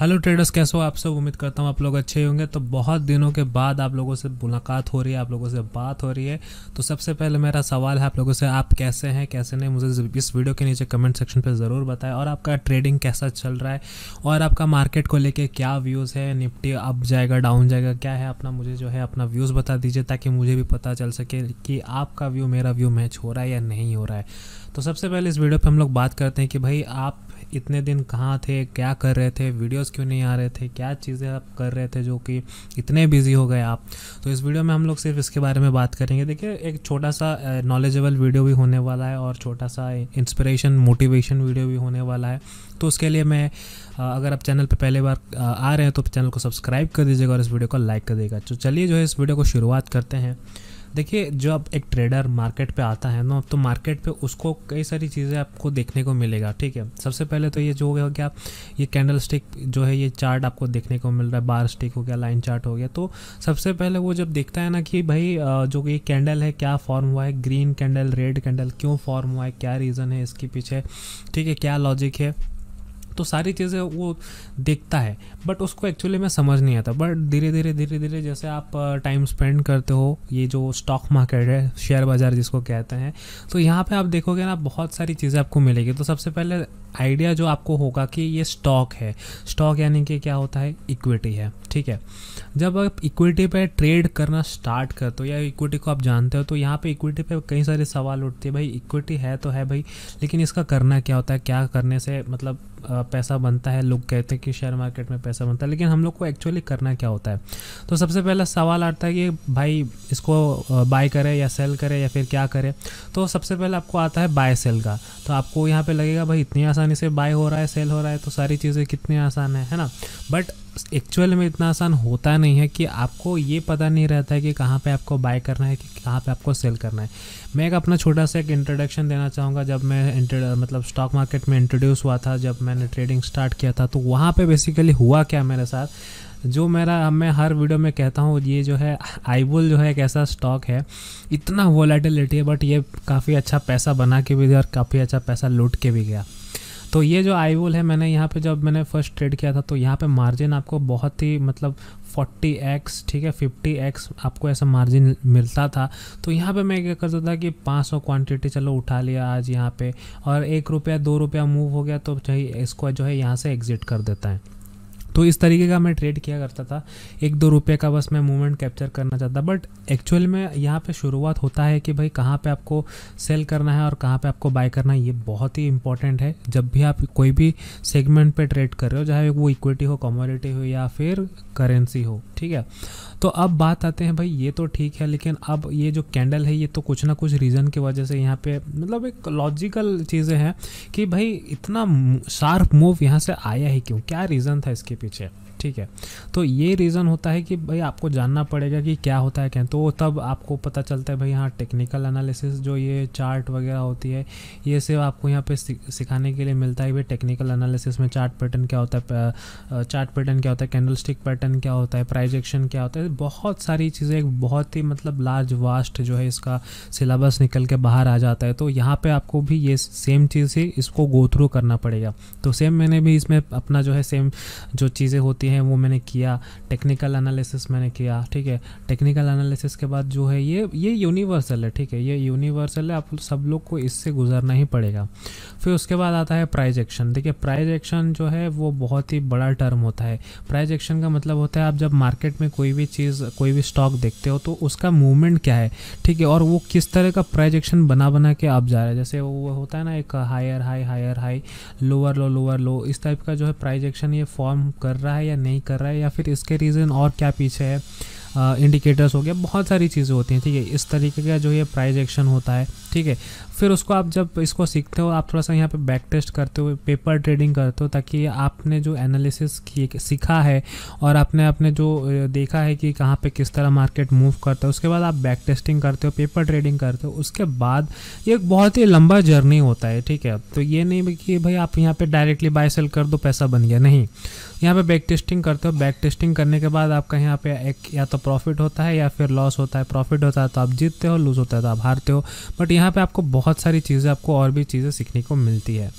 hello traders कैसे हो आप सब उम्मीद करता हूँ आप लोग अच्छे होंगे तो बहुत दिनों के बाद आप लोगों से मुलाकात हो रही है आप लोगों से बात हो रही है तो सबसे पहले मेरा सवाल है आप लोगों से आप कैसे हैं कैसे नहीं मुझे इस वीडियो के नीचे कमेंट सेक्शन पर ज़रूर बताएं और आपका ट्रेडिंग कैसा चल रहा है और आपका मार्केट को लेकर क्या व्यूज़ है निपटी अप जाएगा डाउन जाएगा क्या है अपना मुझे जो है अपना व्यूज़ बता दीजिए ताकि मुझे भी पता चल सके कि आपका व्यू मेरा व्यू मैच हो रहा है या नहीं हो रहा है तो सबसे पहले इस वीडियो पर हम लोग बात करते हैं कि भाई आप इतने दिन कहाँ थे क्या कर रहे थे वीडियोस क्यों नहीं आ रहे थे क्या चीज़ें आप कर रहे थे जो कि इतने बिजी हो गए आप तो इस वीडियो में हम लोग सिर्फ इसके बारे में बात करेंगे देखिए एक छोटा सा नॉलेजेबल वीडियो भी होने वाला है और छोटा सा इंस्परेशन मोटिवेशन वीडियो भी होने वाला है तो उसके लिए मैं अगर आप चैनल पर पहले बार आ रहे हैं तो चैनल को सब्सक्राइब कर दीजिएगा और इस वीडियो को लाइक कर दीजिएगा तो चलिए जो है इस वीडियो को शुरुआत करते हैं देखिए आप एक ट्रेडर मार्केट पे आता है ना तो मार्केट पे उसको कई सारी चीज़ें आपको देखने को मिलेगा ठीक है सबसे पहले तो ये जो हो गया कि आप ये कैंडल स्टिक जो है ये चार्ट आपको देखने को मिल रहा है बार स्टिक हो गया लाइन चार्ट हो गया तो सबसे पहले वो जब देखता है ना कि भाई जो ये कैंडल है क्या फॉर्म हुआ है ग्रीन कैंडल रेड कैंडल क्यों फॉर्म हुआ है क्या रीज़न है इसके पीछे ठीक है क्या लॉजिक है तो सारी चीज़ें वो देखता है बट उसको एक्चुअली में समझ नहीं आता बट धीरे धीरे धीरे धीरे जैसे आप टाइम स्पेंड करते हो ये जो स्टॉक मार्केट है शेयर बाज़ार जिसको कहते हैं तो यहाँ पर आप देखोगे ना बहुत सारी चीज़ें आपको मिलेगी तो सबसे पहले आइडिया जो आपको होगा कि ये स्टॉक है स्टॉक यानी कि क्या होता है इक्विटी है ठीक है जब आप इक्विटी पे ट्रेड करना स्टार्ट करते हो या इक्विटी को आप जानते हो तो यहाँ पे इक्विटी पे कई सारे सवाल उठते हैं भाई इक्विटी है तो है भाई लेकिन इसका करना क्या होता है क्या करने से मतलब पैसा बनता है लोग कहते हैं कि शेयर मार्केट में पैसा बनता है लेकिन हम लोग को एक्चुअली करना क्या होता है तो सबसे पहला सवाल आता है कि भाई इसको बाय करें या सेल करें या फिर क्या करें तो सबसे पहले आपको आता है बाय सेल का तो आपको यहाँ पर लगेगा भाई इतनी आसानी से बाय हो रहा है सेल हो रहा है तो सारी चीज़ें कितनी आसान है है ना बट एक्चुअल में इतना आसान होता नहीं है कि आपको ये पता नहीं रहता है कि कहाँ पे आपको बाय करना है कि कहाँ पे आपको सेल करना है मैं एक अपना छोटा सा एक इंट्रोडक्शन देना चाहूँगा जब मैं मतलब स्टॉक मार्केट में इंट्रोड्यूस हुआ था जब मैंने ट्रेडिंग स्टार्ट किया था तो वहाँ पर बेसिकली हुआ क्या मेरे साथ जो मेरा मैं हर वीडियो में कहता हूँ ये जो है आईबुल जो है एक ऐसा स्टॉक है इतना वोलेटिलिटी है बट ये काफ़ी अच्छा पैसा बना के भी गया और काफ़ी अच्छा पैसा लूट के भी गया तो ये जो आई वोल है मैंने यहाँ पे जब मैंने फर्स्ट ट्रेड किया था तो यहाँ पे मार्जिन आपको बहुत ही मतलब 40x ठीक है 50x आपको ऐसा मार्जिन मिलता था तो यहाँ पे मैं क्या करता था कि 500 क्वांटिटी चलो उठा लिया आज यहाँ पे और एक रुपया दो रुपया मूव हो गया तो चाहिए इसको जो है यहाँ से एग्ज़िट कर देता है तो इस तरीके का मैं ट्रेड किया करता था एक दो रुपये का बस मैं मूवमेंट कैप्चर करना चाहता बट एक्चुअल में यहाँ पे शुरुआत होता है कि भाई कहाँ पे आपको सेल करना है और कहाँ पे आपको बाय करना है ये बहुत ही इंपॉर्टेंट है जब भी आप कोई भी सेगमेंट पे ट्रेड कर रहे हो चाहे वो इक्विटी हो कमोडिटी हो या फिर करेंसी हो ठीक है तो अब बात आते हैं भाई ये तो ठीक है लेकिन अब ये जो कैंडल है ये तो कुछ ना कुछ रीज़न की वजह से यहाँ पे मतलब एक लॉजिकल चीज़ें हैं कि भाई इतना शार्प मूव यहाँ से आया ही क्यों क्या रीज़न था इसके पीछे ठीक है तो ये रीज़न होता है कि भाई आपको जानना पड़ेगा कि क्या होता है क्या तो तब आपको पता चलता है भाई यहाँ टेक्निकल एनालिसिस जो ये चार्ट वगैरह होती है ये सिर्फ आपको यहाँ पे सिखाने के लिए मिलता है भाई टेक्निकल एनालिसिस में चार्ट पैटर्न क्या होता है चार्ट पैटर्न क्या होता है कैंडल स्टिक पैटर्न क्या होता है प्राइजेक्शन क्या होता है बहुत सारी चीज़ें एक बहुत ही मतलब लार्ज वास्ट जो है इसका सिलेबस निकल के बाहर आ जाता है तो यहाँ पर आपको भी ये सेम चीज़ ही इसको गो थ्रू करना पड़ेगा तो सेम मैंने भी इसमें अपना जो है सेम जो चीज़ें होती होती हैं वो मैंने किया टेक्निकल एनालिसिस मैंने किया ठीक है टेक्निकल एनालिसिस के बाद जो है ये ये यूनिवर्सल है ठीक है ये यूनिवर्सल है आप सब लोग को इससे गुजरना ही पड़ेगा फिर उसके बाद आता है प्राइज एक्शन देखिए प्राइज एक्शन जो है वो बहुत ही बड़ा टर्म होता है प्राइज एक्शन का मतलब होता है आप जब मार्केट में कोई भी चीज़ कोई भी स्टॉक देखते हो तो उसका मूवमेंट क्या है ठीक है और वो किस तरह का प्राइज एक्शन बना बना के आप जा रहे हैं जैसे वो होता है ना एक higher high higher high lower low lower low इस टाइप का जो है प्राइज एक्शन ये फॉर्म कर रहा है या नहीं कर रहा है या फिर इसके रीज़न और क्या पीछे है इंडिकेटर्स हो गया बहुत सारी चीज़ें होती हैं ठीक है इस तरीके का जो ये प्राइज एक्शन होता है ठीक है फिर उसको आप जब इसको सीखते हो आप थोड़ा सा यहाँ पे बैक टेस्ट करते हो पेपर ट्रेडिंग करते हो ताकि आपने जो एनालिसिस सीखा है और आपने अपने जो देखा है कि कहाँ पे किस तरह मार्केट मूव करता है उसके बाद आप बैक टेस्टिंग करते हो पेपर ट्रेडिंग करते हो उसके बाद ये एक बहुत ही लंबा जर्नी होता है ठीक है तो ये नहीं कि भाई आप यहाँ पर डायरेक्टली बाय सेल कर दो पैसा बन गया नहीं यहाँ पे बैक टेस्टिंग करते हो बैक टेस्टिंग करने के बाद आपका यहाँ पे एक या तो प्रॉफिट होता है या फिर लॉस होता है प्रॉफिट होता है तो आप जीतते हो लूज़ होता है तो आप हारते हो बट यहाँ पे आपको बहुत बहुत सारी चीज़ें आपको और भी चीज़ें सीखने को मिलती है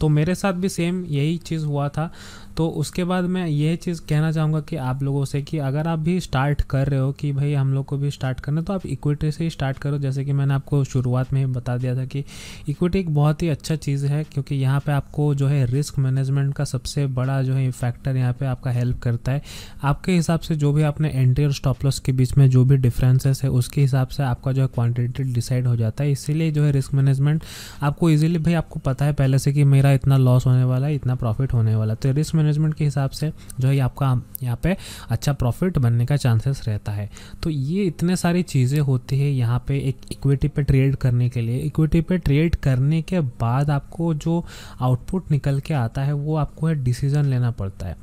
तो मेरे साथ भी सेम यही चीज़ हुआ था तो उसके बाद मैं ये चीज़ कहना चाहूँगा कि आप लोगों से कि अगर आप भी स्टार्ट कर रहे हो कि भाई हम लोग को भी स्टार्ट करना तो आप इक्विटी से ही स्टार्ट करो जैसे कि मैंने आपको शुरुआत में ही बता दिया था कि इक्विटी एक बहुत ही अच्छा चीज़ है क्योंकि यहाँ पर आपको जो है रिस्क मैनेजमेंट का सबसे बड़ा जो है फैक्टर यहाँ पर आपका हेल्प करता है आपके हिसाब से जो भी आपने एंट्री और स्टॉप लॉस के बीच में जो भी डिफरेंसेस है उसके हिसाब से आपका जो है क्वान्टिटी डिसाइड हो जाता है इसीलिए जो है रिस्क मैनेजमेंट आपको ईजिली भाई आपको पता है पहले से कि मेरा इतना लॉस होने वाला है इतना प्रॉफिट होने वाला तो रिस्क मैनेजमेंट के हिसाब से जो है आपका यहाँ पे अच्छा प्रॉफिट बनने का चांसेस रहता है तो ये इतने सारी चीज़ें होती है यहाँ पे एक इक्विटी पे ट्रेड करने के लिए इक्विटी पे ट्रेड करने के बाद आपको जो आउटपुट निकल के आता है वो आपको डिसीज़न लेना पड़ता है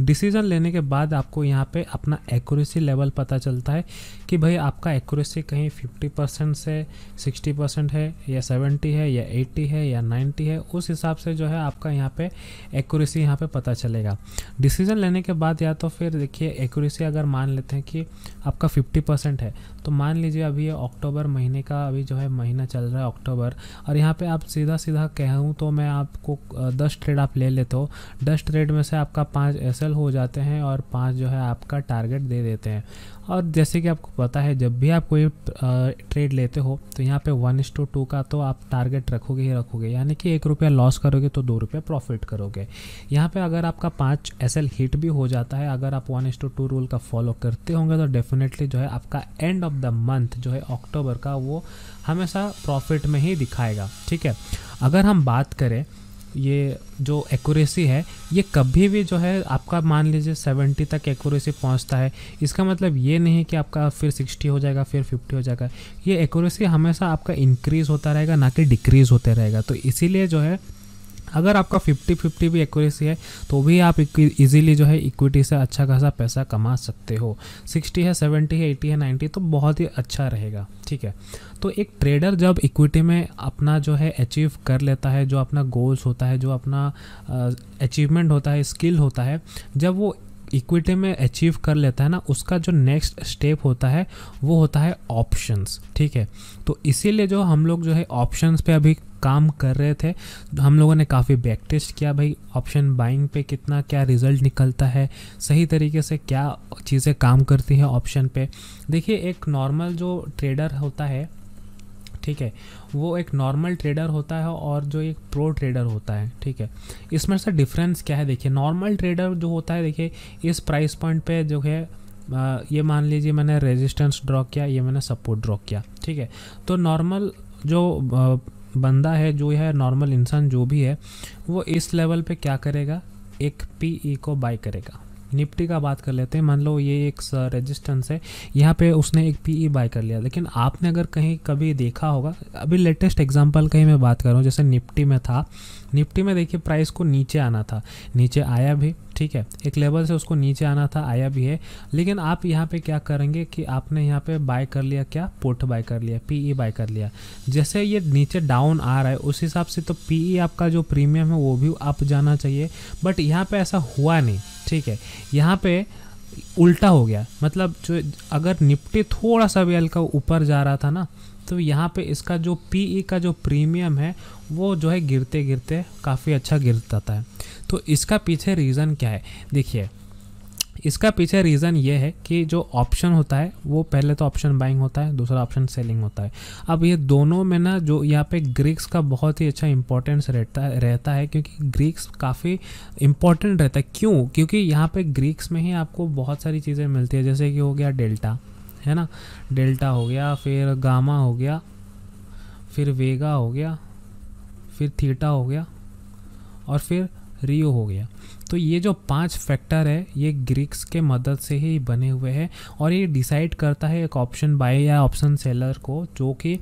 डिसीज़न लेने के बाद आपको यहाँ पे अपना एक्यूरेसी लेवल पता चलता है कि भाई आपका एक्यूरेसी कहीं 50 परसेंट से 60 परसेंट है या 70 है या 80 है या 90 है उस हिसाब से जो है आपका यहाँ पे एक्यूरेसी यहाँ पे पता चलेगा डिसीज़न लेने के बाद या तो फिर देखिए एक्यूरेसी अगर मान लेते हैं कि आपका 50 परसेंट है तो मान लीजिए अभी ये अक्टूबर महीने का अभी जो है महीना चल रहा है अक्टूबर और यहाँ पे आप सीधा सीधा कहूँ तो मैं आपको दस ट्रेड आप ले लेते हो दस ट्रेड में से आपका पाँच एस हो जाते हैं और पाँच जो है आपका टारगेट दे देते हैं और जैसे कि आपको पता है जब भी आप कोई ट्रेड लेते हो तो यहाँ पे वन इस टू टू का तो आप टारगेट रखोगे ही रखोगे यानी कि एक रुपया लॉस करोगे तो दो रुपया प्रॉफिट करोगे यहाँ पे अगर आपका पाँच एस हिट भी हो जाता है अगर आप one is to two rule का फॉलो करते होंगे तो डेफिनेटली जो है आपका एंड ऑफ द मंथ जो है अक्टूबर का वो हमेशा प्रॉफिट में ही दिखाएगा ठीक है अगर हम बात करें ये जो एक्यूरेसी है ये कभी भी जो है आपका मान लीजिए सेवेंटी तक एक्यूरेसी पहुंचता है इसका मतलब ये नहीं कि आपका फिर सिक्सटी हो जाएगा फिर फिफ्टी हो जाएगा ये एक्यूरेसी हमेशा आपका इंक्रीज़ होता रहेगा ना कि डिक्रीज़ होते रहेगा तो इसीलिए जो है अगर आपका 50 50 भी एक्यूरेसी है तो भी आप इजीली जो है इक्विटी से अच्छा खासा पैसा कमा सकते हो 60 है 70 है 80 है 90 तो बहुत ही अच्छा रहेगा ठीक है तो एक ट्रेडर जब इक्विटी में अपना जो है अचीव कर लेता है जो अपना गोल्स होता है जो अपना अचीवमेंट होता है स्किल होता है जब वो इक्विटी में अचीव कर लेता है ना उसका जो नेक्स्ट स्टेप होता है वो होता है ऑप्शंस ठीक है तो इसीलिए जो हम लोग जो है ऑप्शंस पे अभी काम कर रहे थे हम लोगों ने काफ़ी बैक टेस्ट किया भाई ऑप्शन बाइंग पे कितना क्या रिज़ल्ट निकलता है सही तरीके से क्या चीज़ें काम करती हैं ऑप्शन पे देखिए एक नॉर्मल जो ट्रेडर होता है ठीक है वो एक नॉर्मल ट्रेडर होता है और जो एक प्रो ट्रेडर होता है ठीक है इसमें से डिफरेंस क्या है देखिए नॉर्मल ट्रेडर जो होता है देखिए इस प्राइस पॉइंट पे जो है आ, ये मान लीजिए मैंने रेजिस्टेंस ड्रॉ किया ये मैंने सपोर्ट ड्रॉ किया ठीक है तो नॉर्मल जो आ, बंदा है जो है नॉर्मल इंसान जो भी है वो इस लेवल पे क्या करेगा एक पी ई e को बाई करेगा निफ्टी का बात कर लेते हैं मान लो ये एक रेजिस्टेंस है यहाँ पे उसने एक पी ई बाय कर लिया लेकिन आपने अगर कहीं कभी देखा होगा अभी लेटेस्ट एग्जांपल कहीं मैं बात कर रहा हूँ जैसे निफ्टी में था निफ्टी में देखिए प्राइस को नीचे आना था नीचे आया भी ठीक है एक लेवल से उसको नीचे आना था आया भी है लेकिन आप यहाँ पर क्या करेंगे कि आपने यहाँ पर बाय कर लिया क्या पोर्ट बाय कर लिया ई बाय e कर लिया जैसे ये नीचे डाउन आ रहा है उस हिसाब से तो ई e आपका जो प्रीमियम है वो भी आप जाना चाहिए बट यहाँ पर ऐसा हुआ नहीं ठीक है यहाँ पे उल्टा हो गया मतलब जो अगर निपटे थोड़ा सा भी हल्का ऊपर जा रहा था ना तो यहाँ पे इसका जो ई e का जो प्रीमियम है वो जो है गिरते गिरते काफ़ी अच्छा गिर जाता है तो इसका पीछे रीज़न क्या है देखिए इसका पीछे रीज़न ये है कि जो ऑप्शन होता है वो पहले तो ऑप्शन बाइंग होता है दूसरा ऑप्शन सेलिंग होता है अब ये दोनों में ना जो यहाँ पे ग्रीक्स का बहुत ही अच्छा इंपॉर्टेंस रहता रहता है क्योंकि ग्रीक्स काफ़ी इंपॉर्टेंट रहता है क्यों क्योंकि यहाँ पे ग्रीक्स में ही आपको बहुत सारी चीज़ें मिलती है जैसे कि हो गया डेल्टा है ना डेल्टा हो गया फिर गामा हो गया फिर वेगा हो गया फिर थीटा हो गया और फिर रियो हो गया तो ये जो पांच फैक्टर है ये ग्रीक्स के मदद से ही बने हुए हैं और ये डिसाइड करता है एक ऑप्शन बाय या ऑप्शन सेलर को जो कि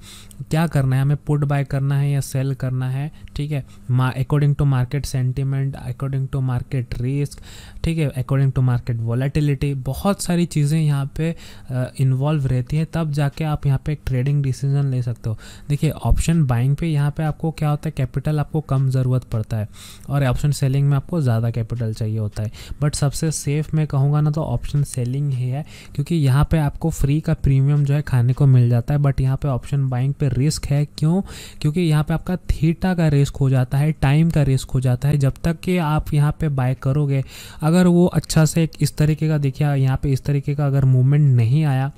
क्या करना है हमें पुट बाय करना है या सेल करना है ठीक है according to market sentiment according to market risk ठीक है अकॉर्डिंग टू मार्केट वॉलेटिलिटी बहुत सारी चीज़ें यहाँ पे इन्वॉल्व रहती है तब जाके आप यहाँ पे एक ट्रेडिंग डिसीजन ले सकते हो देखिए ऑप्शन बाइंग पे यहाँ पे आपको क्या होता है कैपिटल आपको कम ज़रूरत पड़ता है और ऑप्शन सेलिंग में आपको ज़्यादा कैपिटल कैपिटल चाहिए होता है बट सबसे सेफ मैं कहूँगा ना तो ऑप्शन सेलिंग ही है क्योंकि यहाँ पे आपको फ्री का प्रीमियम जो है खाने को मिल जाता है बट यहाँ पे ऑप्शन बाइंग पे रिस्क है क्यों क्योंकि यहाँ पे आपका थीटा का रिस्क हो जाता है टाइम का रिस्क हो जाता है जब तक कि आप यहाँ पर बाय करोगे अगर वो अच्छा से इस तरीके का देखिए यहाँ पर इस तरीके का अगर मूवमेंट नहीं आया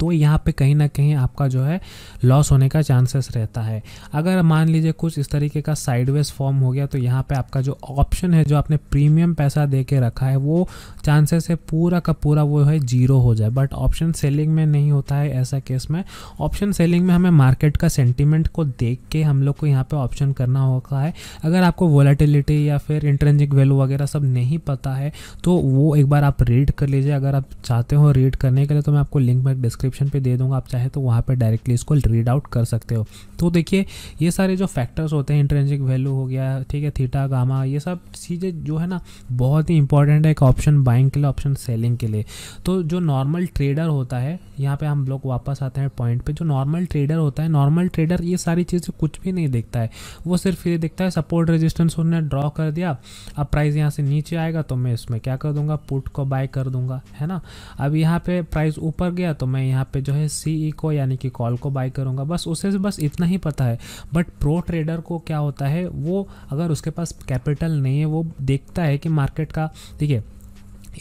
तो यहाँ पे कहीं ना कहीं आपका जो है लॉस होने का चांसेस रहता है अगर मान लीजिए कुछ इस तरीके का साइडवेज फॉर्म हो गया तो यहाँ पे आपका जो ऑप्शन है जो आपने प्रीमियम पैसा दे के रखा है वो चांसेस है पूरा का पूरा वो है जीरो हो जाए बट ऑप्शन सेलिंग में नहीं होता है ऐसा केस में ऑप्शन सेलिंग में हमें मार्केट का सेंटिमेंट को देख के हम लोग को यहाँ पर ऑप्शन करना होता है अगर आपको वॉलेटिलिटी या फिर इंटरेंजिक वैल्यू वगैरह सब नहीं पता है तो वो एक बार आप रीड कर लीजिए अगर आप चाहते हो रीड करने के लिए तो मैं आपको लिंक में डिस्क्रिप डिस्क्रिप्शन पे दे दूंगा आप चाहे तो वहाँ पे डायरेक्टली इसको रीड आउट कर सकते हो तो देखिए ये सारे जो फैक्टर्स होते हैं इंटरेंसिक वैल्यू हो गया ठीक है थीटा गामा ये सब चीज़ें जो है ना बहुत ही इंपॉर्टेंट है एक ऑप्शन बाइंग के लिए ऑप्शन सेलिंग के लिए तो जो नॉर्मल ट्रेडर होता है यहाँ पर हम लोग वापस आते हैं पॉइंट पर जो नॉर्मल ट्रेडर होता है नॉर्मल ट्रेडर ये सारी चीज़ें कुछ भी नहीं देखता है वो सिर्फ ये देखता है सपोर्ट रेजिस्टेंस उन्होंने ड्रॉ कर दिया अब प्राइस यहाँ से नीचे आएगा तो मैं इसमें क्या कर दूंगा पुट को बाय कर दूंगा है ना अब यहाँ पे प्राइस ऊपर गया तो मैं यहाँ पे जो है सी e को यानी कि कॉल को बाई करूँगा बस उसे बस इतना ही पता है बट प्रो ट्रेडर को क्या होता है वो अगर उसके पास कैपिटल नहीं है वो देखता है कि मार्केट का ठीक है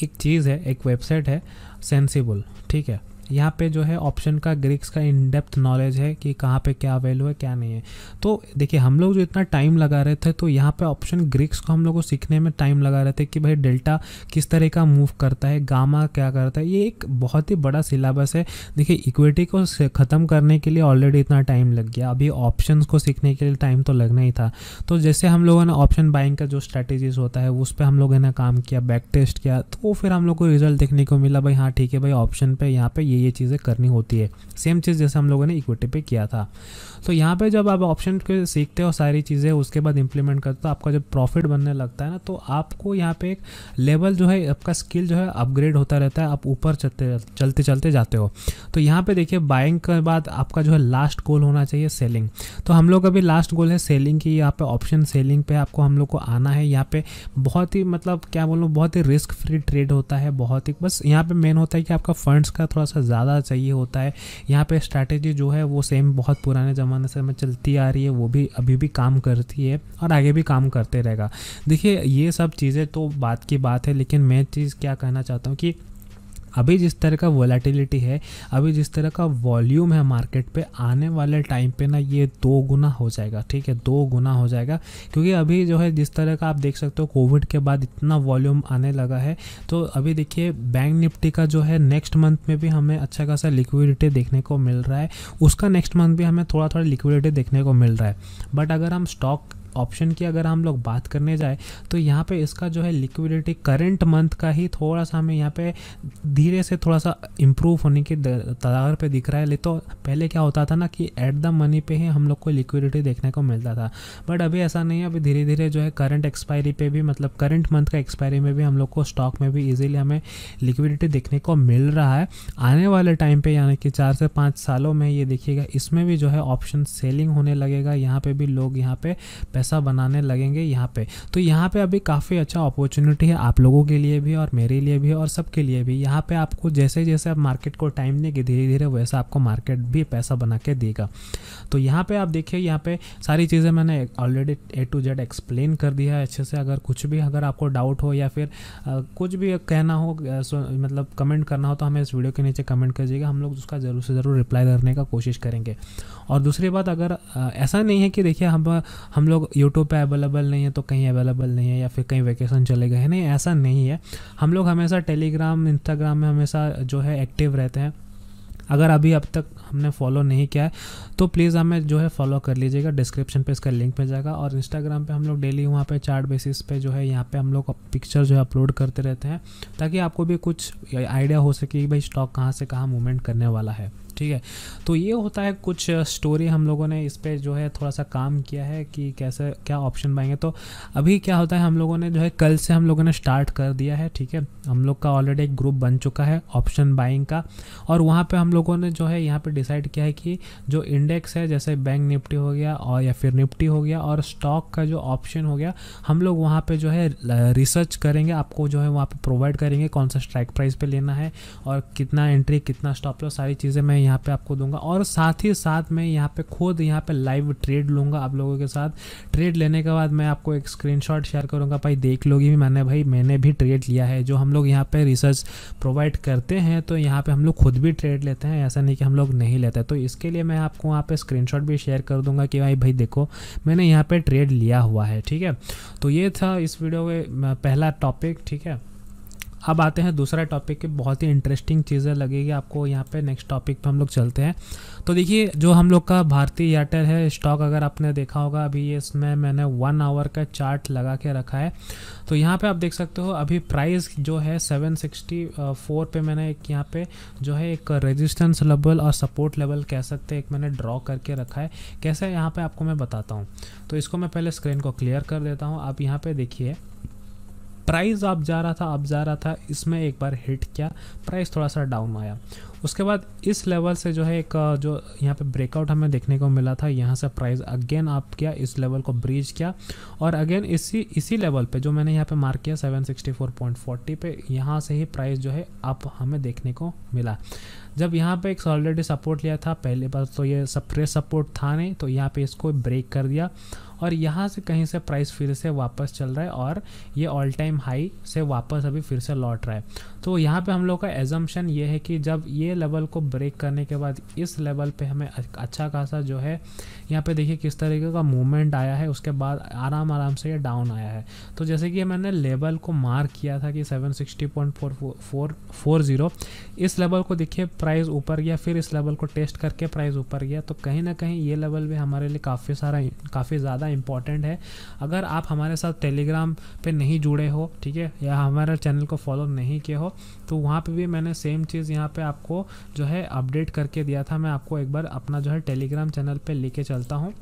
एक चीज़ है एक वेबसाइट है सेंसिबल ठीक है यहाँ पे जो है ऑप्शन का ग्रिक्स का इन डेप्थ नॉलेज है कि कहाँ पे क्या वैल्यू है क्या नहीं है तो देखिए हम लोग जो इतना टाइम लगा रहे थे तो यहाँ पे ऑप्शन ग्रिक्स को हम लोग को सीखने में टाइम लगा रहे थे कि भाई डेल्टा किस तरह का मूव करता है गामा क्या करता है ये एक बहुत ही बड़ा सिलेबस है देखिए इक्विटी को ख़त्म करने के लिए ऑलरेडी इतना टाइम लग गया अभी ऑप्शन को सीखने के लिए टाइम तो लगना ही था तो जैसे हम लोगों ने ऑप्शन बाइंग का जो स्ट्रैटेजीज होता है उस पर हम लोगों ने काम किया बैक टेस्ट किया तो फिर हम लोग को रिजल्ट देखने को मिला भाई हाँ ठीक है भाई ऑप्शन पर यहाँ पर ये ये चीज़ें करनी होती है सेम चीज़ जैसे हम लोगों ने इक्विटी पे किया था तो यहाँ पे जब आप ऑप्शन के सीखते हो सारी चीज़ें उसके बाद इम्प्लीमेंट करते हो तो आपका जब प्रॉफिट बनने लगता है ना तो आपको यहाँ पे एक लेवल जो है आपका स्किल जो है अपग्रेड होता रहता है आप ऊपर चलते चलते चलते जाते हो तो यहाँ पे देखिए बाइंग के बाद आपका जो है लास्ट गोल होना चाहिए सेलिंग तो हम लोग अभी लास्ट गोल है सेलिंग की यहाँ पे ऑप्शन सेलिंग पे आपको हम लोग को आना है यहाँ पे बहुत ही मतलब क्या बोलूँ बहुत ही रिस्क फ्री ट्रेड होता है बहुत ही बस यहाँ पे मेन होता है कि आपका फंड्स का थोड़ा सा ज़्यादा चाहिए होता है यहाँ पे स्ट्रैटेजी जो है वो सेम बहुत पुराने जमाने ज़माने से हमें चलती आ रही है वो भी अभी भी काम करती है और आगे भी काम करते रहेगा देखिए ये सब चीज़ें तो बात की बात है लेकिन मैं चीज़ क्या कहना चाहता हूँ कि अभी जिस तरह का वॉलेटिलिटी है अभी जिस तरह का वॉल्यूम है मार्केट पे आने वाले टाइम पे ना ये दो गुना हो जाएगा ठीक है दो गुना हो जाएगा क्योंकि अभी जो है जिस तरह का आप देख सकते हो कोविड के बाद इतना वॉल्यूम आने लगा है तो अभी देखिए बैंक निफ्टी का जो है नेक्स्ट मंथ में भी हमें अच्छा खासा लिक्विडिटी देखने को मिल रहा है उसका नेक्स्ट मंथ भी हमें थोड़ा थोड़ा लिक्विडिटी देखने को मिल रहा है बट अगर हम स्टॉक ऑप्शन की अगर हम लोग बात करने जाए तो यहाँ पे इसका जो है लिक्विडिटी करंट मंथ का ही थोड़ा सा हमें यहाँ पे धीरे से थोड़ा सा इम्प्रूव होने के तदार पे दिख रहा है ले तो पहले क्या होता था ना कि एट द मनी पे ही हम लोग को लिक्विडिटी देखने को मिलता था बट अभी ऐसा नहीं है अभी धीरे धीरे जो है करंट एक्सपायरी पे भी मतलब करंट मंथ का एक्सपायरी में भी हम लोग को स्टॉक में भी ईजिली हमें लिक्विडिटी देखने को मिल रहा है आने वाले टाइम पर यानी कि चार से पाँच सालों में ये देखिएगा इसमें भी जो है ऑप्शन सेलिंग होने लगेगा यहाँ पर भी लोग यहाँ पे पैसा बनाने लगेंगे यहाँ पे तो यहाँ पे अभी काफ़ी अच्छा अपॉर्चुनिटी है आप लोगों के लिए भी और मेरे लिए भी और सबके लिए भी यहाँ पे आपको जैसे जैसे आप मार्केट को टाइम देंगे धीरे धीरे वैसा आपको मार्केट भी पैसा बना के देगा तो यहाँ पर आप देखिए यहाँ पर सारी चीज़ें मैंने already A to Z explain कर दिया है अच्छे से अगर कुछ भी अगर आपको डाउट हो या फिर कुछ भी कहना हो मतलब कमेंट करना हो तो हमें इस वीडियो के नीचे कमेंट कर दीजिएगा हम लोग उसका ज़रूर से ज़रूर रिप्लाई करने का कोशिश करेंगे और दूसरी बात अगर ऐसा नहीं है कि देखिए हम हम लोग यूट्यूब पे अवेलेबल नहीं है तो कहीं अवेलेबल नहीं है या फिर कहीं वैकेशन चले गए हैं नहीं ऐसा नहीं है हम लोग हमेशा टेलीग्राम इंस्टाग्राम में हमेशा जो है एक्टिव रहते हैं अगर अभी अब तक हमने फॉलो नहीं किया है तो प्लीज़ हमें जो है फॉलो कर लीजिएगा डिस्क्रिप्शन पे इसका लिंक मिल जाएगा और इंस्टाग्राम पे हम लोग डेली वहाँ पे चार्ट बेसिस पे जो है यहाँ पे हम लोग पिक्चर जो है अपलोड करते रहते हैं ताकि आपको भी कुछ आइडिया हो सके कि भाई स्टॉक कहाँ से कहाँ मूवमेंट करने वाला है ठीक है तो ये होता है कुछ स्टोरी हम लोगों ने इस पर जो है थोड़ा सा काम किया है कि कैसे क्या ऑप्शन पाएंगे तो अभी क्या होता है हम लोगों ने जो है कल से हम लोगों ने स्टार्ट कर दिया है ठीक है हम लोग का ऑलरेडी एक ग्रुप बन चुका है ऑप्शन बाइंग का और वहाँ पर हम लोगों ने जो है यहाँ पर डिसाइड किया है कि जो इंडेक्स है जैसे बैंक निफ्टी हो गया और या फिर निफ्टी हो गया और स्टॉक का जो ऑप्शन हो गया हम लोग वहाँ पर जो है रिसर्च करेंगे आपको जो है वहाँ पर प्रोवाइड करेंगे कौन सा स्ट्राइक प्राइस पर लेना है और कितना एंट्री कितना स्टॉप लो सारी चीज़ें मैं यहाँ पे आपको दूंगा और साथ ही साथ मैं यहाँ पे खुद यहाँ पे लाइव ट्रेड लूँगा आप लोगों के साथ ट्रेड लेने के बाद मैं आपको एक स्क्रीनशॉट शेयर करूँगा भाई देख लोगी भी मैंने भाई मैंने भी ट्रेड लिया है जो हम लोग यहाँ पर रिसर्च प्रोवाइड करते हैं तो यहाँ पर हम लोग खुद भी ट्रेड लेते हैं ऐसा नहीं कि हम लोग नहीं लेते तो इसके लिए मैं आपको वहाँ पर स्क्रीन भी शेयर कर दूँगा कि भाई भाई देखो मैंने यहाँ पर ट्रेड लिया हुआ है ठीक है तो ये था इस वीडियो में पहला टॉपिक ठीक है अब आते हैं दूसरा टॉपिक के बहुत ही इंटरेस्टिंग चीज़ें लगेगी आपको यहाँ पे नेक्स्ट टॉपिक पे हम लोग चलते हैं तो देखिए जो हम लोग का भारतीय एयरटेल है स्टॉक अगर आपने देखा होगा अभी ये इसमें मैंने वन आवर का चार्ट लगा के रखा है तो यहाँ पे आप देख सकते हो अभी प्राइस जो है सेवन सिक्सटी फोर पे मैंने एक यहाँ पे जो है एक रेजिस्टेंस लेवल और सपोर्ट लेवल कह सकते हैं एक मैंने ड्रॉ करके रखा है कैसे यहाँ पर आपको मैं बताता हूँ तो इसको मैं पहले स्क्रीन को क्लियर कर देता हूँ आप यहाँ पर देखिए प्राइस अब जा रहा था अब जा रहा था इसमें एक बार हिट किया प्राइस थोड़ा सा डाउन आया उसके बाद इस लेवल से जो है एक जो यहाँ पे ब्रेकआउट हमें देखने को मिला था यहाँ से प्राइस अगेन आप किया इस लेवल को ब्रीज किया और अगेन इसी इसी लेवल पे जो मैंने यहाँ पे मार्क किया 764.40 पे यहाँ से ही प्राइस जो है आप हमें देखने को मिला जब यहाँ पे एक ऑलरेडी सपोर्ट लिया था पहले बार तो ये सप्रेस सपोर्ट था नहीं तो यहाँ पर इसको ब्रेक कर दिया और यहाँ से कहीं से प्राइस फिर से वापस चल रहा है और ये ऑल टाइम हाई से वापस अभी फिर से लौट रहा है तो यहाँ पे हम लोग का एजम्पन ये है कि जब ये लेवल को ब्रेक करने के बाद इस लेवल पे हमें अच्छा खासा जो है यहाँ पे देखिए किस तरीके का मूवमेंट आया है उसके बाद आराम आराम से ये डाउन आया है तो जैसे कि मैंने लेवल को मार्क किया था कि जीरो इस लेवल को देखिए प्राइस ऊपर गया फिर इस लेवल को टेस्ट करके प्राइस ऊपर गया तो कहीं ना कहीं ये लेवल भी हमारे लिए काफ़ी सारा काफ़ी ज़्यादा इंपॉर्टेंट है अगर आप हमारे साथ टेलीग्राम पर नहीं जुड़े हो ठीक है या हमारे चैनल को फॉलो नहीं किए हो तो वहाँ पर भी मैंने सेम चीज़ यहाँ पर आपको जो है अपडेट करके दिया था मैं आपको एक बार अपना जो है टेलीग्राम चैनल पर लेके चलता हूँ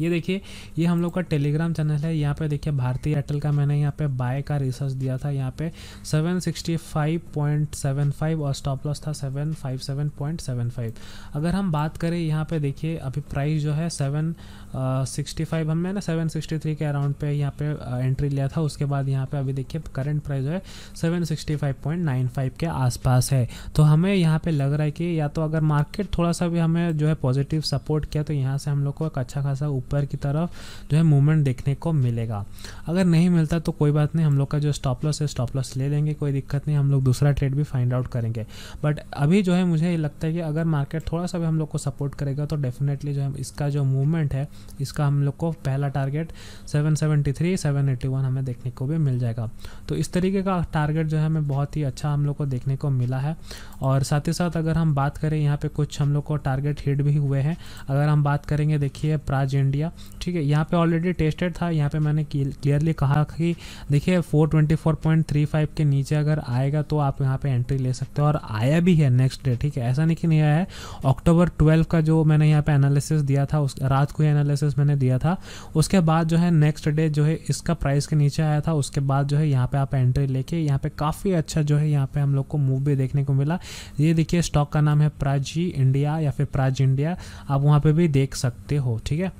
ये देखिए ये हम लोग का टेलीग्राम चैनल है यहाँ पे देखिए भारतीय एयरटेल का मैंने यहाँ पे बाय का रिसर्च दिया था यहाँ पे 765.75 और स्टॉप लॉस था 757.75 अगर हम बात करें यहाँ पे देखिए अभी प्राइस जो है 765 हमने ना 763 के अराउंड पे यहाँ पे एंट्री लिया था उसके बाद यहाँ पे अभी देखिए करंट प्राइस जो है सेवन के आसपास है तो हमें यहाँ पर लग रहा है कि या तो अगर मार्केट थोड़ा सा भी हमें जो है पॉजिटिव सपोर्ट किया तो यहाँ से हम लोग को एक अच्छा खासा ऊपर की तरफ जो है मूवमेंट देखने को मिलेगा अगर नहीं मिलता तो कोई बात नहीं हम लोग का जो स्टॉप लॉस है स्टॉप लॉस ले लेंगे कोई दिक्कत नहीं हम लोग दूसरा ट्रेड भी फाइंड आउट करेंगे बट अभी जो है मुझे ये लगता है कि अगर मार्केट थोड़ा सा भी हम लोग को सपोर्ट करेगा तो डेफिनेटली जो है इसका जो मूवमेंट है इसका हम लोग को पहला टारगेट सेवन सेवेंटी हमें देखने को भी मिल जाएगा तो इस तरीके का टारगेट जो है हमें बहुत ही अच्छा हम लोग को देखने को मिला है और साथ ही साथ अगर हम बात करें यहाँ पे कुछ हम लोग को टारगेट हिट भी हुए हैं अगर हम बात करेंगे देखिए प्राज इंडिया लिया ठीक है यहाँ पे ऑलरेडी टेस्टेड था यहाँ पे मैंने क्लियरली कहा कि देखिए 424.35 के नीचे अगर आएगा तो आप यहाँ पे एंट्री ले सकते हो और आया भी है नेक्स्ट डे ठीक है ऐसा नहीं कि नहीं आया है अक्टूबर 12 का जो मैंने यहाँ पे एनालिसिस दिया था उस रात को ही एनालिसिस मैंने दिया था उसके बाद जो है नेक्स्ट डे जो है इसका प्राइस के नीचे आया था उसके बाद जो है यहाँ पर आप एंट्री लेके यहाँ पर काफ़ी अच्छा जो है यहाँ पर हम लोग को मूव भी देखने को मिला ये देखिए स्टॉक का नाम है प्राजी इंडिया या फिर प्राज इंडिया आप वहाँ पर भी देख सकते हो ठीक है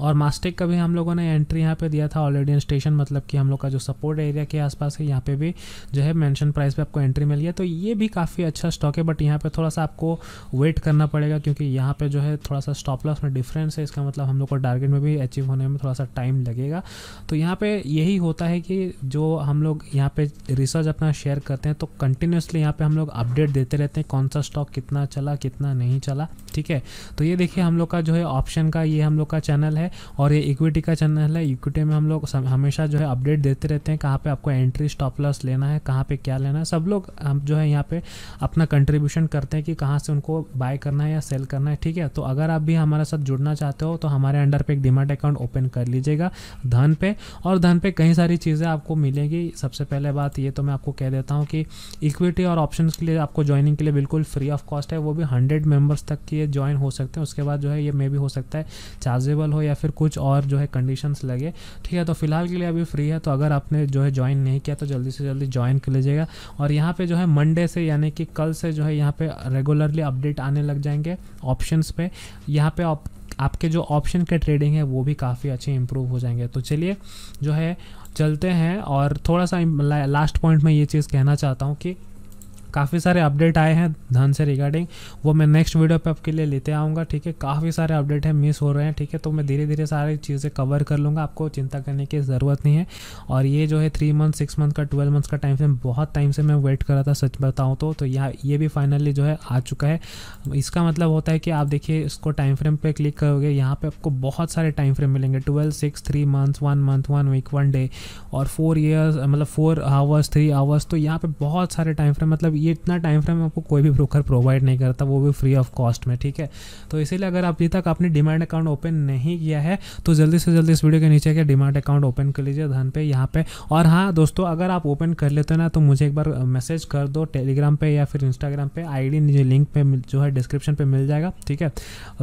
और मास्टेक का भी हम लोगों ने एंट्री यहाँ पे दिया था ऑलरेडी स्टेशन मतलब कि हम लोग का जो सपोर्ट एरिया के आसपास है यहाँ पे भी जो है मेंशन प्राइस पे आपको एंट्री मिली है तो ये भी काफ़ी अच्छा स्टॉक है बट यहाँ पे थोड़ा सा आपको वेट करना पड़ेगा क्योंकि यहाँ पे जो है थोड़ा सा स्टॉप लॉस में डिफरेंस है इसका मतलब हम लोग को टारगेट में भी अचीव होने में थोड़ा सा टाइम लगेगा तो यहाँ पर यही होता है कि जो हम लोग यहाँ पर रिसर्च अपना शेयर करते हैं तो कंटिन्यूसली यहाँ पर हम लोग अपडेट देते रहते हैं कौन सा स्टॉक कितना चला कितना नहीं चला ठीक है तो ये देखिए हम लोग का जो है ऑप्शन का ये हम लोग का चैनल है और ये इक्विटी का चैनल है इक्विटी में हम लोग हमेशा जो है अपडेट देते रहते हैं कहाँ पर आपको एंट्री स्टॉप लॉस लेना है कहाँ पर क्या लेना है सब लोग हम जो है यहाँ पर अपना कंट्रीब्यूशन करते हैं कि कहाँ से उनको बाय करना है या सेल करना है ठीक है तो अगर आप भी हमारे साथ जुड़ना चाहते हो तो हमारे अंडर पे एक डिमांड अकाउंट ओपन कर लीजिएगा धन पे और धन पे कई सारी चीज़ें आपको मिलेंगी सबसे पहले बात ये तो मैं आपको कह देता हूँ कि इक्विटी और ऑप्शन के लिए आपको ज्वाइनिंग के लिए बिल्कुल फ्री ऑफ कॉस्ट है वो भी हंड्रेड मेम्बर्स तक की ज्वाइन हो सकते हैं उसके बाद जो है ये मे भी हो सकता है चार्जेबल हो या फिर कुछ और जो है कंडीशंस लगे ठीक है तो फिलहाल के लिए अभी फ्री है तो अगर आपने जो है ज्वाइन नहीं किया तो जल्दी से जल्दी ज्वाइन कर लीजिएगा और यहाँ पर जो है मंडे से यानी कि कल से जो है यहाँ पर रेगुलरली अपडेट आने लग जाएंगे ऑप्शन पे यहाँ पर आप आपके जो ऑप्शन के ट्रेडिंग है वो भी काफ़ी अच्छे इंप्रूव हो जाएंगे तो चलिए जो है चलते हैं और थोड़ा सा लास्ट पॉइंट में ये चीज़ कहना चाहता हूँ कि काफ़ी सारे अपडेट आए हैं धन से रिगार्डिंग वो मैं नेक्स्ट वीडियो पे आपके लिए लेते आऊँगा ठीक है काफ़ी सारे अपडेट हैं मिस हो रहे हैं ठीक है तो मैं धीरे धीरे सारी चीज़ें कवर कर लूँगा आपको चिंता करने की ज़रूरत नहीं है और ये जो है थ्री मंथ सिक्स मंथ का ट्वेल्व मंथ्स का टाइम फ्रेम बहुत टाइम से मैं वेट कर रहा था सच बताऊँ तो, तो यहाँ ये भी फाइनली जो है आ चुका है इसका मतलब होता है कि आप देखिए इसको टाइम फ्रेम पर क्लिक करोगे यहाँ पर आपको बहुत सारे टाइम फ्रेम मिलेंगे twelve six three months one month one week one day और फोर ईयर्स मतलब फोर आवर्स थ्री आवर्स तो यहाँ पर बहुत सारे टाइम फ्रेम मतलब ये इतना टाइम फ्रेम आपको कोई भी ब्रोकर प्रोवाइड नहीं करता वो भी फ्री ऑफ कॉस्ट में ठीक है तो इसीलिए अगर अभी तक आपने डिमांड अकाउंट ओपन नहीं किया है तो जल्दी से जल्दी इस वीडियो के नीचे के डिमांड अकाउंट ओपन कर लीजिए धन पे यहाँ पे और हाँ दोस्तों अगर आप ओपन कर लेते हो ना तो मुझे एक बार मैसेज कर दो टेलीग्राम पे या फिर इंस्टाग्राम पे आई डी लिंक पे जो है डिस्क्रिप्शन पे मिल जाएगा ठीक है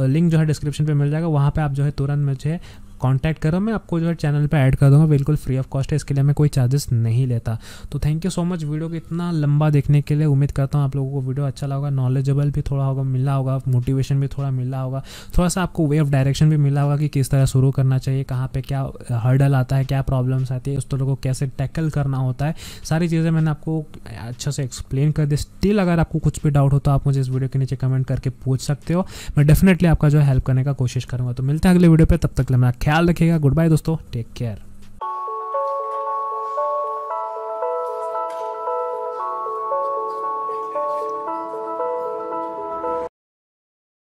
लिंक जो है डिस्क्रिप्शन पे मिल जाएगा वहाँ पे आप जो है तुरंत मुझे कॉन्टैक्ट करो मैं आपको जो है चैनल पर ऐड कर दूँगा बिल्कुल फ्री ऑफ कॉस्ट है इसके लिए मैं कोई चार्जेस नहीं लेता तो thank you so much video को इतना लंबा देखने के लिए उम्मीद करता हूँ आप लोगों को वीडियो अच्छा लगा नॉलेजेबल भी थोड़ा होगा मिला होगा मोटिवेशन भी थोड़ा मिला होगा थोड़ा सा आपको वे ऑफ डायरेक्शन भी मिला होगा कि किस तरह शुरू करना चाहिए कहाँ पर क्या हर्डल आता है क्या प्रॉब्लम्स आती है उस तरह को कैसे टैकल करना होता है सारी चीज़ें मैंने आपको अच्छे से एक्सप्लेन कर दी स्टिल अगर आपको कुछ भी डाउट हो तो आप मुझे इस वीडियो के नीचे कमेंट करके पूछ सकते हो मैं डेफिनेटली आपका जो है हेल्प करने का कोशिश करूँगा तो मिलते हैं अगले वीडियो पर तब तक लेना ख्याल रखिएगा गुड बाय दोस्तों टेक केयर